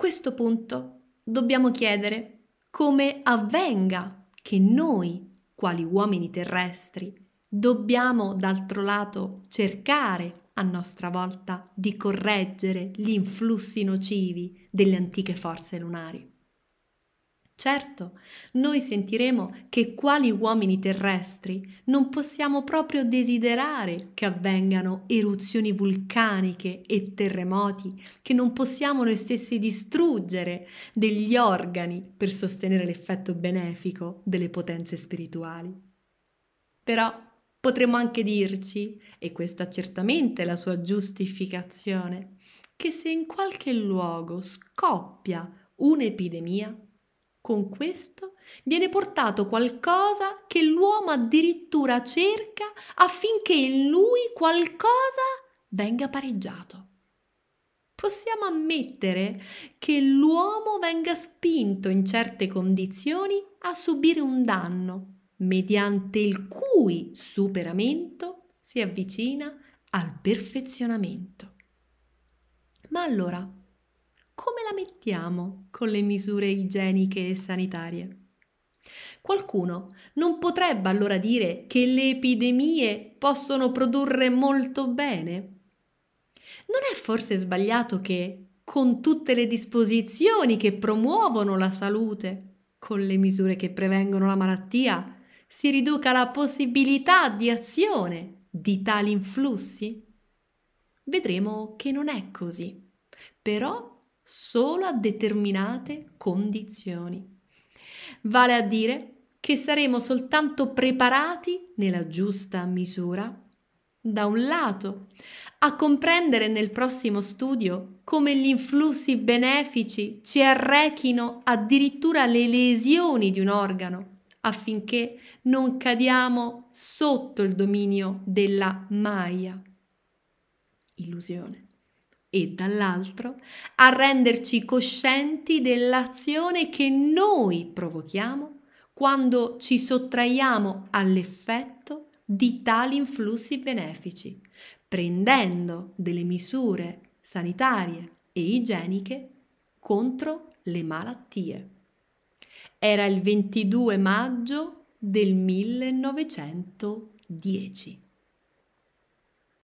questo punto dobbiamo chiedere come avvenga che noi, quali uomini terrestri, dobbiamo d'altro lato cercare a nostra volta di correggere gli influssi nocivi delle antiche forze lunari. Certo, noi sentiremo che quali uomini terrestri non possiamo proprio desiderare che avvengano eruzioni vulcaniche e terremoti, che non possiamo noi stessi distruggere degli organi per sostenere l'effetto benefico delle potenze spirituali. Però potremmo anche dirci, e questa ha certamente la sua giustificazione, che se in qualche luogo scoppia un'epidemia, con questo viene portato qualcosa che l'uomo addirittura cerca affinché in lui qualcosa venga pareggiato. Possiamo ammettere che l'uomo venga spinto in certe condizioni a subire un danno, mediante il cui superamento si avvicina al perfezionamento. Ma allora, come la mettiamo con le misure igieniche e sanitarie? Qualcuno non potrebbe allora dire che le epidemie possono produrre molto bene? Non è forse sbagliato che, con tutte le disposizioni che promuovono la salute, con le misure che prevengono la malattia, si riduca la possibilità di azione di tali influssi? Vedremo che non è così. Però solo a determinate condizioni. Vale a dire che saremo soltanto preparati nella giusta misura, da un lato, a comprendere nel prossimo studio come gli influssi benefici ci arrechino addirittura le lesioni di un organo, affinché non cadiamo sotto il dominio della Maya. Illusione e dall'altro a renderci coscienti dell'azione che noi provochiamo quando ci sottraiamo all'effetto di tali influssi benefici, prendendo delle misure sanitarie e igieniche contro le malattie. Era il 22 maggio del 1910.